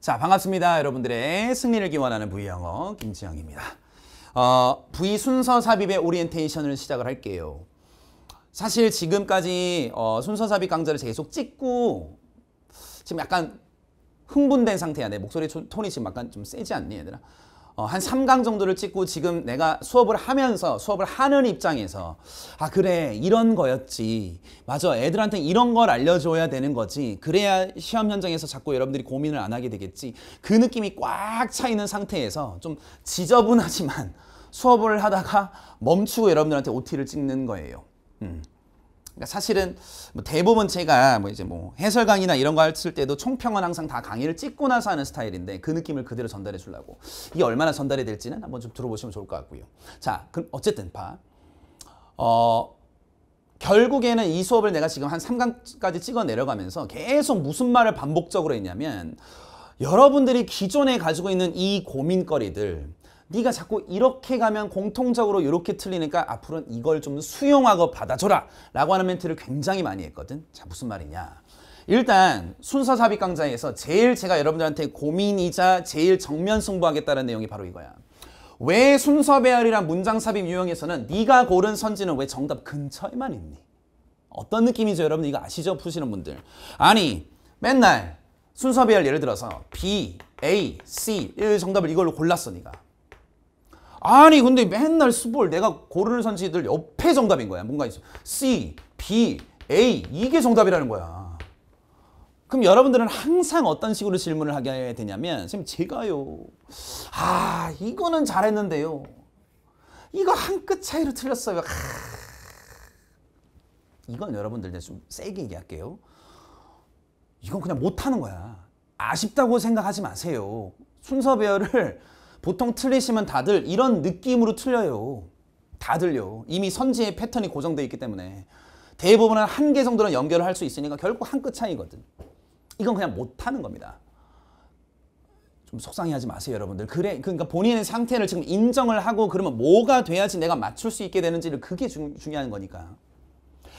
자 반갑습니다. 여러분들의 승리를 기원하는 V영어 김지영입니다. 어, V 순서 삽입의 오리엔테이션을 시작을 할게요. 사실 지금까지 어, 순서 삽입 강좌를 계속 찍고 지금 약간 흥분된 상태야. 내 목소리 톤이 지금 약간 좀 세지 않니 얘들아? 어, 한 3강 정도를 찍고 지금 내가 수업을 하면서 수업을 하는 입장에서 아 그래 이런 거였지 맞아 애들한테 이런 걸 알려줘야 되는 거지 그래야 시험 현장에서 자꾸 여러분들이 고민을 안 하게 되겠지 그 느낌이 꽉 차 있는 상태에서 좀 지저분하지만 수업을 하다가 멈추고 여러분들한테 OT를 찍는 거예요 음. 그러니까 사실은 뭐 대부분 제가 뭐 이제 뭐 해설 강의나 이런 거했 때도 총평은 항상 다 강의를 찍고 나서 하는 스타일인데 그 느낌을 그대로 전달해 주려고 이게 얼마나 전달이 될지는 한번 좀 들어보시면 좋을 것 같고요. 자, 그럼 어쨌든 봐. 어, 결국에는 이 수업을 내가 지금 한 3강까지 찍어 내려가면서 계속 무슨 말을 반복적으로 했냐면 여러분들이 기존에 가지고 있는 이 고민거리들 네가 자꾸 이렇게 가면 공통적으로 이렇게 틀리니까 앞으로는 이걸 좀 수용하고 받아줘라 라고 하는 멘트를 굉장히 많이 했거든. 자 무슨 말이냐. 일단 순서 삽입 강좌에서 제일 제가 여러분들한테 고민이자 제일 정면 승부하겠다는 내용이 바로 이거야. 왜 순서 배열이란 문장 삽입 유형에서는 네가 고른 선지는 왜 정답 근처에만 있니? 어떤 느낌이죠 여러분 이거 아시죠? 푸시는 분들. 아니 맨날 순서 배열 예를 들어서 B, A, C 정답을 이걸로 골랐어 네가. 아니 근데 맨날 수볼 내가 고르는 선지들 옆에 정답인 거야. 뭔가 있어. C, B, A 이게 정답이라는 거야. 그럼 여러분들은 항상 어떤 식으로 질문을 하게 되냐면 선생님 제가요. 아 이거는 잘했는데요. 이거 한 끗 차이로 틀렸어요. 아, 이건 여러분들 좀 세게 얘기할게요. 이건 그냥 못하는 거야. 아쉽다고 생각하지 마세요. 순서 배열을 보통 틀리시면 다들 이런 느낌으로 틀려요. 다들요. 이미 선지의 패턴이 고정되어 있기 때문에 대부분은 한 개 정도는 연결을 할 수 있으니까 결국 한 끗 차이거든. 이건 그냥 못하는 겁니다. 좀 속상해하지 마세요 여러분들. 그래, 그러니까 본인의 상태를 지금 인정을 하고 그러면 뭐가 돼야지 내가 맞출 수 있게 되는지를 그게 중, 요한 거니까.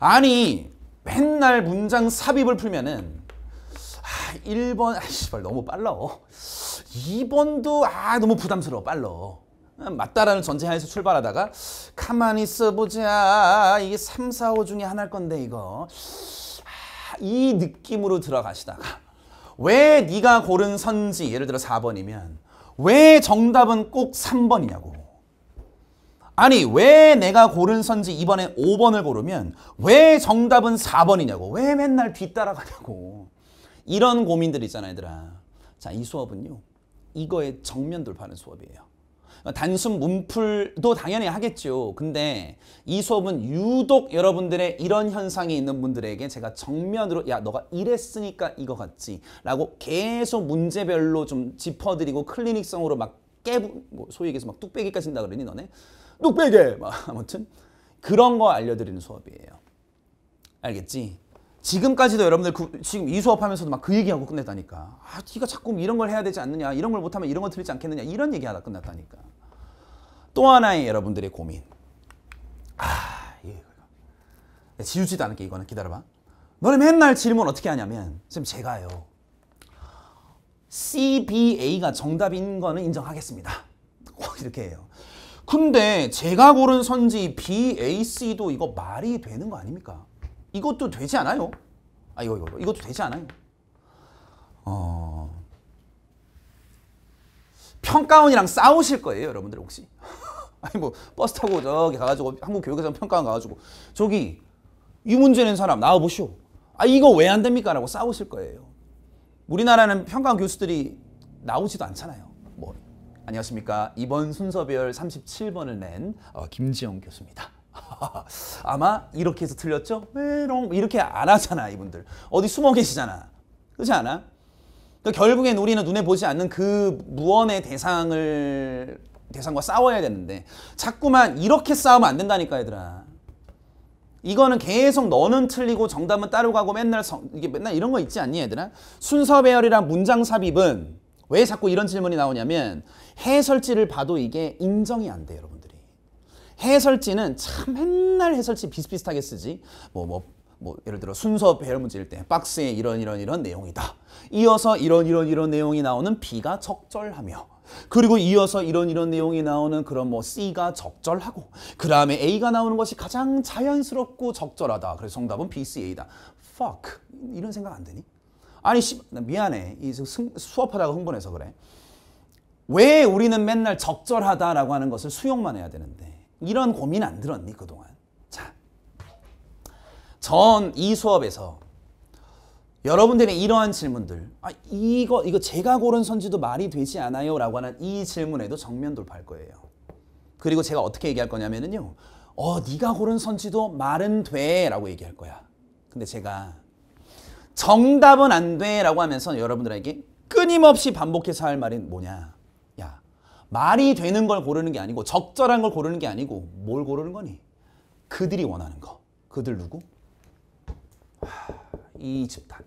아니 맨날 문장 삽입을 풀면은 아, 1번 아씨발 너무 빨라. 2번도 아 너무 부담스러워 빨러 아, 맞다라는 전제하에서 출발하다가 가만히 있어보자 아, 이게 3, 4, 5 중에 하나일 건데 이거 아, 이 느낌으로 들어가시다가 왜 네가 고른 선지 예를 들어 4번이면 왜 정답은 꼭 3번이냐고 아니 왜 내가 고른 선지 이번에 5번을 고르면 왜 정답은 4번이냐고 왜 맨날 뒤따라가냐고 이런 고민들 있잖아 요 얘들아 자 이 수업은요 이거의 정면 돌파하는 수업이에요. 그러니까 단순 문풀도 당연히 하겠죠. 근데 이 수업은 유독 여러분들의 이런 현상이 있는 분들에게 제가 정면으로 야 너가 이랬으니까 이거 같지 라고 계속 문제별로 좀 짚어드리고 클리닉성으로 막 깨부 뭐 소위 얘기해서 막 뚝배기까 진다 그러니 너네 뚝배기 막 아무튼 그런 거 알려드리는 수업이에요. 알겠지? 지금까지도 여러분들 그, 지금 이 수업하면서도 막 그 얘기하고 끝냈다니까. 아, 네가 자꾸 이런 걸 해야 되지 않느냐. 이런 걸 못하면 이런 거 들리지 않겠느냐. 이런 얘기하다 끝났다니까. 또 하나의 여러분들의 고민. 아, 이거. 예. 네, 지우지도 않을게 이거는 기다려봐. 너네 맨날 질문 어떻게 하냐면 지금 제가요. CBA가 정답인 거는 인정하겠습니다. 꼭 이렇게 해요. 근데 제가 고른 선지 BAC도 이거 말이 되는 거 아닙니까? 이것도 되지 않아요. 아 이거 이거 이것도 되지 않아요. 어... 평가원이랑 싸우실 거예요, 여러분들 혹시. 아니 뭐 버스 타고 저기 가가지고 한국 교육에서 평가원 가가지고 저기 이 문제 낸 사람 나와 보시오. 아 이거 왜 안 됩니까? 라고 싸우실 거예요. 우리나라는 평가원 교수들이 나오지도 않잖아요. 뭐 안녕하십니까. 이번 순서별 37번을 낸 어, 김지영 교수입니다. 아마 이렇게 해서 틀렸죠? 메롱 이렇게 안 하잖아 이분들. 어디 숨어 계시잖아. 그렇지 않아? 그러니까 결국엔 우리는 눈에 보지 않는 그 무언의 대상을 대상과 싸워야 되는데 자꾸만 이렇게 싸우면 안 된다니까 얘들아. 이거는 계속 너는 틀리고 정답은 따로 가고 맨날 성, 이게 맨날 이런 거 있지 않니 얘들아? 순서 배열이랑 문장 삽입은 왜 자꾸 이런 질문이 나오냐면 해설지를 봐도 이게 인정이 안 돼 여러분. 해설지는 참 맨날 해설지 비슷비슷하게 쓰지. 뭐, 뭐, 뭐, 예를 들어 순서 배열 문제일 때 박스에 이런 이런 이런 내용이다. 이어서 이런 이런 이런 내용이 나오는 B가 적절하며 그리고 이어서 이런 이런 내용이 나오는 그런 뭐 C가 적절하고 그 다음에 A가 나오는 것이 가장 자연스럽고 적절하다. 그래서 정답은 B, C, A다. Fuck. 이런 생각 안되니 아니 씨, 미안해. 이 수업하다가 흥분해서 그래. 왜 우리는 맨날 적절하다라고 하는 것을 수용만 해야 되는데 이런 고민 안 들었니 그동안? 자, 전 이 수업에서 여러분들의 이러한 질문들 아, 이거 이거 제가 고른 선지도 말이 되지 않아요 라고 하는 이 질문에도 정면 돌파할 거예요 그리고 제가 어떻게 얘기할 거냐면요 어 네가 고른 선지도 말은 돼 라고 얘기할 거야 근데 제가 정답은 안돼 라고 하면서 여러분들에게 끊임없이 반복해서 할 말이 뭐냐 말이 되는 걸 고르는 게 아니고 적절한 걸 고르는 게 아니고 뭘 고르는 거니? 그들이 원하는 거. 그들 누구? 하, 이 집단.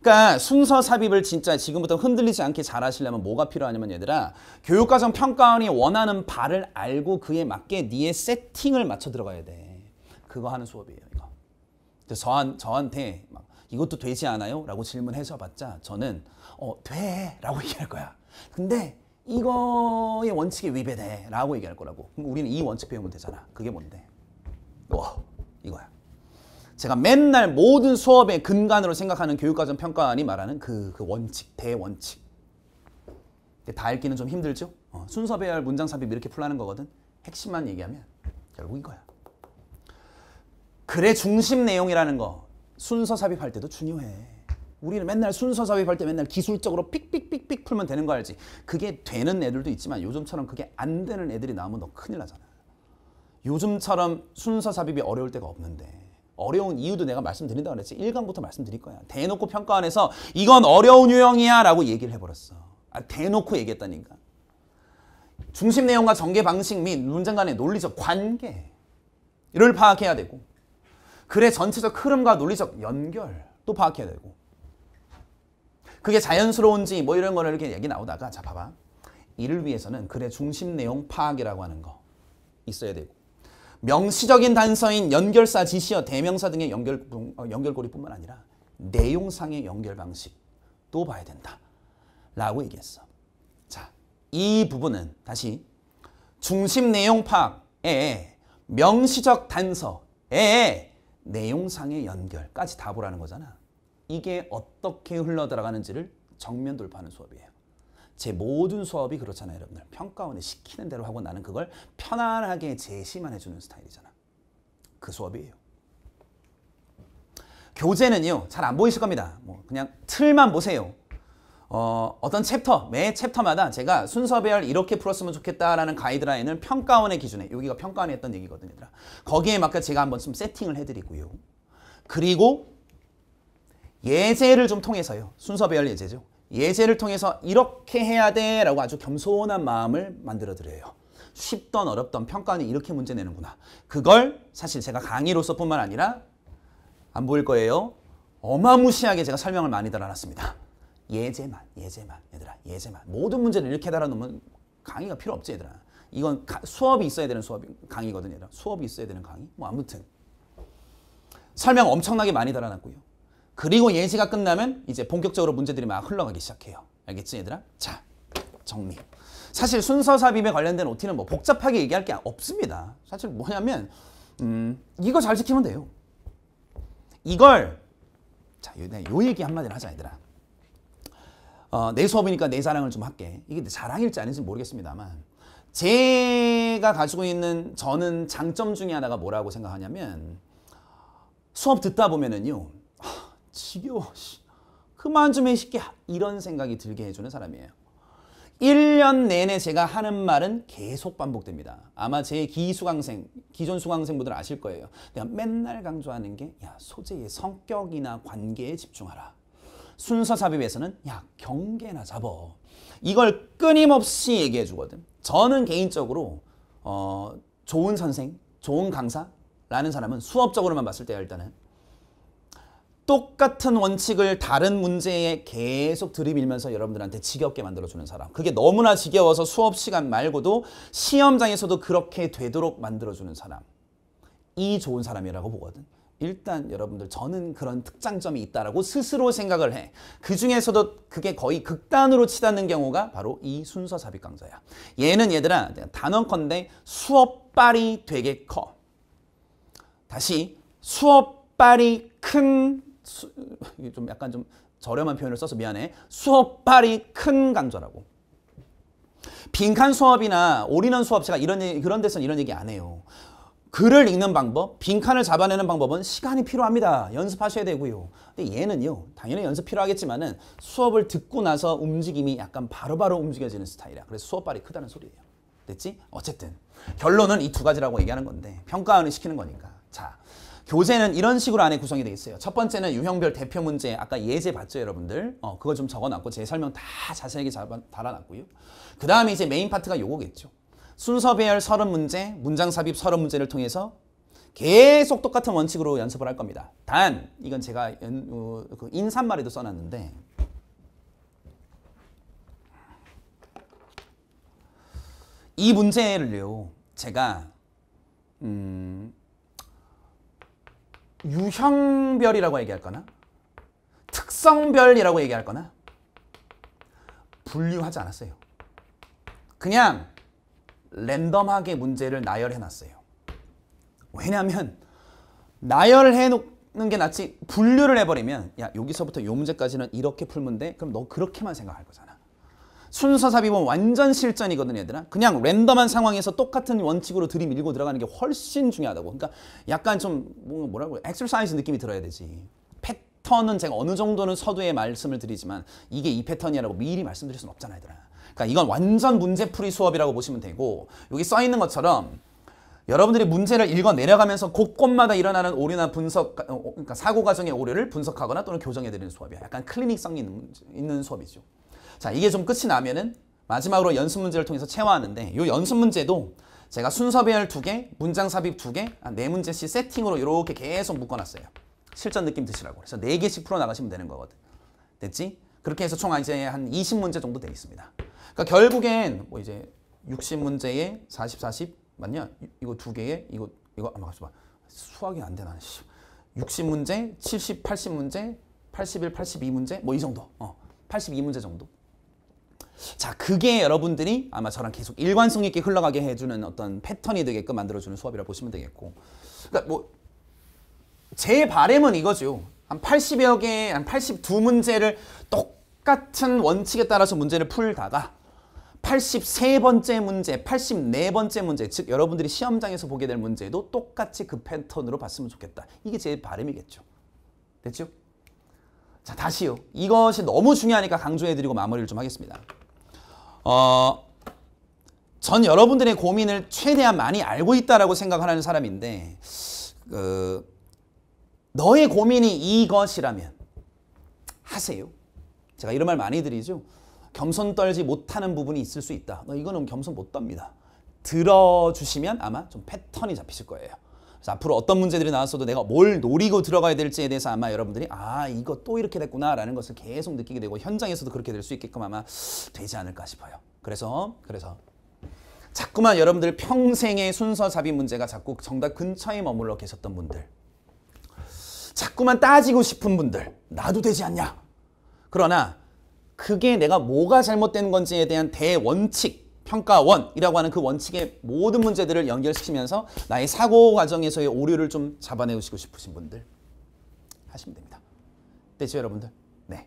그러니까 순서 삽입을 진짜 지금부터 흔들리지 않게 잘 하시려면 뭐가 필요하냐면 얘들아 교육과정 평가원이 원하는 바를 알고 그에 맞게 니의 세팅을 맞춰 들어가야 돼. 그거 하는 수업이에요. 이거. 저한, 저한테 막 이것도 되지 않아요? 라고 질문해서 봤자 저는 어, 돼! 라고 얘기할 거야. 근데 이거의 원칙에 위배돼 라고 얘기할 거라고 우리는 이 원칙 배우면 되잖아 그게 뭔데 와 이거야 제가 맨날 모든 수업의 근간으로 생각하는 교육과정 평가안이 말하는 그, 그 원칙 대원칙 다 읽기는 좀 힘들죠 어, 순서 배열 문장 삽입 이렇게 풀라는 거거든 핵심만 얘기하면 결국 이거야 글의 중심 내용이라는 거 순서 삽입할 때도 중요해 우리는 맨날 순서삽입 할때 맨날 기술적으로 픽 픽 픽 픽 풀면 되는 거 알지. 그게 되는 애들도 있지만 요즘처럼 그게 안 되는 애들이 나오면 너 큰일 나잖아. 요즘처럼 순서 삽입이 어려울 때가 없는데 어려운 이유도 내가 말씀드린다 그랬지 1강부터 말씀드릴 거야 대놓고 평가안해서 이건 어려운 유형이야 라고 얘기를 해버렸어 아, 대놓고 얘기했다니까 중심 내용과 전개 방식 및 논쟁 간의 논리적 관계를 파악해야 되고 글의 전체적 흐름과 논리적 연결도 파악해야 되고 그게 자연스러운지 뭐 이런 거를 이렇게 얘기 나오다가 자 봐봐. 이를 위해서는 글의 중심 내용 파악이라고 하는 거 있어야 되고 명시적인 단서인 연결사, 지시어, 대명사 등의 연결, 어, 연결고리뿐만 아니라 내용상의 연결 방식도 봐야 된다. 라고 얘기했어. 자, 이 부분은 다시 중심 내용 파악에 명시적 단서에 내용상의 연결까지 다 보라는 거잖아. 이게 어떻게 흘러들어가는지를 정면 돌파하는 수업이에요. 제 모든 수업이 그렇잖아요 여러분들. 평가원에 시키는 대로 하고 나는 그걸 편안하게 제시만 해주는 스타일이잖아. 그 수업이에요. 교재는요. 잘 안 보이실 겁니다. 뭐 그냥 틀만 보세요. 어, 어떤 챕터, 매 챕터마다 제가 순서별 이렇게 풀었으면 좋겠다라는 가이드라인을 평가원의 기준에, 여기가 평가원이 했던 얘기거든요. 거기에 맞게 제가 한번 좀 세팅을 해드리고요. 그리고 예제를 좀 통해서요. 순서 배열 예제죠. 예제를 통해서 이렇게 해야 돼 라고 아주 겸손한 마음을 만들어 드려요. 쉽던 어렵던 평가는 이렇게 문제 내는구나. 그걸 사실 제가 강의로서 뿐만 아니라 안 보일 거예요. 어마무시하게 제가 설명을 많이 달아놨습니다. 예제만, 예제만, 얘들아, 예제만. 모든 문제를 이렇게 달아놓으면 강의가 필요 없지, 얘들아. 이건 가, 수업이 있어야 되는 수업 강의거든, 얘들아. 수업이 있어야 되는 강의. 뭐 아무튼 설명 엄청나게 많이 달아놨고요. 그리고 예시가 끝나면 이제 본격적으로 문제들이 막 흘러가기 시작해요. 알겠지 얘들아? 자, 정리. 사실 순서 삽입에 관련된 OT는 뭐 복잡하게 얘기할 게 없습니다. 사실 뭐냐면 음, 이거 잘 지키면 돼요. 이걸 자, 요, 요 얘기 한마디 로 하자 얘들아. 어, 내 수업이니까 내 자랑을 좀 할게. 이게 내 자랑일지 아닌지 모르겠습니다만 제가 가지고 있는 저는 장점 중에 하나가 뭐라고 생각하냐면 수업 듣다 보면은요. 지겨워. 그만 좀 해, 새끼 이런 생각이 들게 해주는 사람이에요. 1년 내내 제가 하는 말은 계속 반복됩니다. 아마 제 기수강생, 기존 수강생분들 아실 거예요. 내가 맨날 강조하는 게 야, 소재의 성격이나 관계에 집중하라. 순서 삽입에서는 야, 경계나 잡어. 이걸 끊임없이 얘기해 주거든. 저는 개인적으로 어, 좋은 선생, 좋은 강사라는 사람은 수업적으로만 봤을 때요, 일단은. 똑같은 원칙을 다른 문제에 계속 들이밀면서 여러분들한테 지겹게 만들어주는 사람 그게 너무나 지겨워서 수업시간 말고도 시험장에서도 그렇게 되도록 만들어주는 사람 이 좋은 사람이라고 보거든 일단 여러분들 저는 그런 특장점이 있다라고 스스로 생각을 해. 그 중에서도 그게 거의 극단으로 치닫는 경우가 바로 이 순서 삽입 강좌야. 얘는 얘들아 단언컨대 수업빨이 되게 커. 다시 수업빨이 큰 수, 좀 약간 좀 저렴한 표현을 써서 미안해. 수업빨이 큰 강좌라고. 빈칸 수업이나 올인원 수업 제가 이런 얘기, 그런 데서는 이런 얘기 안 해요. 글을 읽는 방법, 빈칸을 잡아내는 방법은 시간이 필요합니다. 연습하셔야 되고요. 근데 얘는요. 당연히 연습 필요하겠지만 은 수업을 듣고 나서 움직임이 약간 바로바로 바로 움직여지는 스타일이야. 그래서 수업발이 크다는 소리예요. 됐지? 어쨌든 결론은 이 두 가지라고 얘기하는 건데 평가는 시키는 거니까. 자, 교재는 이런 식으로 안에 구성이 되어 있어요. 첫 번째는 유형별 대표 문제, 아까 예제 봤죠, 여러분들? 어, 그거 좀 적어놨고 제 설명 다 자세하게 달아놨고요. 그 다음에 이제 메인 파트가 요거겠죠. 순서 배열 서른 문제, 문장 삽입 서른 문제를 통해서 계속 똑같은 원칙으로 연습을 할 겁니다. 단, 이건 제가 연, 어, 그 인사말에도 써놨는데 이 문제를요, 제가 음... 유형별이라고 얘기할 거나 특성별이라고 얘기할 거나 분류하지 않았어요. 그냥 랜덤하게 문제를 나열해 놨어요. 왜냐하면 나열해 놓는 게 낫지 분류를 해버리면 야 여기서부터 요 문제까지는 이렇게 풀면 돼? 그럼 너 그렇게만 생각할 거잖아. 순서 삽입은 완전 실전이거든 요 얘들아. 그냥 랜덤한 상황에서 똑같은 원칙으로 들이밀고 들어가는 게 훨씬 중요하다고. 그러니까 약간 좀 뭐라고 엑셀사이즈 느낌이 들어야 되지. 패턴은 제가 어느 정도는 서두에 말씀을 드리지만 이게 이 패턴이라고 미리 말씀드릴 수는 없잖아 요 얘들아. 그러니까 이건 완전 문제풀이 수업이라고 보시면 되고 여기 써있는 것처럼 여러분들이 문제를 읽어 내려가면서 곳곳마다 일어나는 오류나 분석, 어, 어, 그러니까 사고 과정의 오류를 분석하거나 또는 교정해드리는 수업이야. 약간 클리닉성이 있는, 있는 수업이죠. 자, 이게 좀 끝이 나면은 마지막으로 연습 문제를 통해서 채화하는데 이 연습 문제도 제가 순서 배열 두개 문장 삽입 두개네 아, 문제씩 세팅으로 이렇게 계속 묶어놨어요. 실전 느낌 드시라고. 그래서 네개씩 풀어나가시면 되는 거거든. 됐지? 그렇게 해서 총 이제 한 20문제 정도 돼 있습니다. 그러니까 결국엔 뭐 이제 60문제에 40, 40 맞냐? 이거 두 개에 이거 이거 아마 가서 봐. 수학이 안 되나? 60문제, 70, 80문제, 81, 82문제 뭐 이 정도. 어. 82문제 정도. 자, 그게 여러분들이 아마 저랑 계속 일관성 있게 흘러가게 해주는 어떤 패턴이 되게끔 만들어주는 수업이라 보시면 되겠고. 그러니까 뭐, 제 바램은 이거죠. 한 80여 개, 한 82문제를 똑같은 원칙에 따라서 문제를 풀다가 83번째 문제, 84번째 문제, 즉 여러분들이 시험장에서 보게 될 문제도 똑같이 그 패턴으로 봤으면 좋겠다. 이게 제바램이겠죠 됐죠? 자, 다시요. 이것이 너무 중요하니까 강조해드리고 마무리를 좀 하겠습니다. 어, 전 여러분들의 고민을 최대한 많이 알고 있다라고 생각하는 사람인데 그, 너의 고민이 이것이라면 하세요. 제가 이런 말 많이 드리죠. 겸손 떨지 못하는 부분이 있을 수 있다. 이거는 겸손 못 떱니다. 들어주시면 아마 좀 패턴이 잡히실 거예요. 자, 앞으로 어떤 문제들이 나왔어도 내가 뭘 노리고 들어가야 될지에 대해서 아마 여러분들이 아 이거 또 이렇게 됐구나라는 것을 계속 느끼게 되고 현장에서도 그렇게 될 수 있게끔 아마 되지 않을까 싶어요. 그래서 그래서 자꾸만 여러분들 평생의 순서 잡이 문제가 자꾸 정답 근처에 머물러 계셨던 분들 자꾸만 따지고 싶은 분들 나도 되지 않냐 그러나 그게 내가 뭐가 잘못된 건지에 대한 대원칙 평가원이라고 하는 그 원칙의 모든 문제들을 연결시키면서 나의 사고 과정에서의 오류를 좀 잡아내시고 싶으신 분들 하시면 됩니다. 됐죠 여러분들? 네.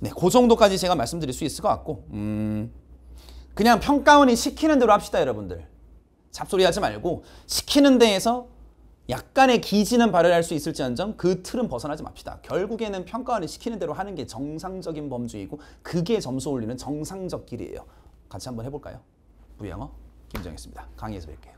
네, 그 정도까지 제가 말씀드릴 수 있을 것 같고 음, 그냥 평가원이 시키는 대로 합시다 여러분들. 잡소리 하지 말고 시키는 데에서 약간의 기지는 발휘할 수 있을지언정 그 틀은 벗어나지 맙시다. 결국에는 평가원이 시키는 대로 하는 게 정상적인 범주이고 그게 점수 올리는 정상적 길이에요. 같이 한번 해볼까요? 부양 영어 김정했습니다. 강의에서 뵐게요.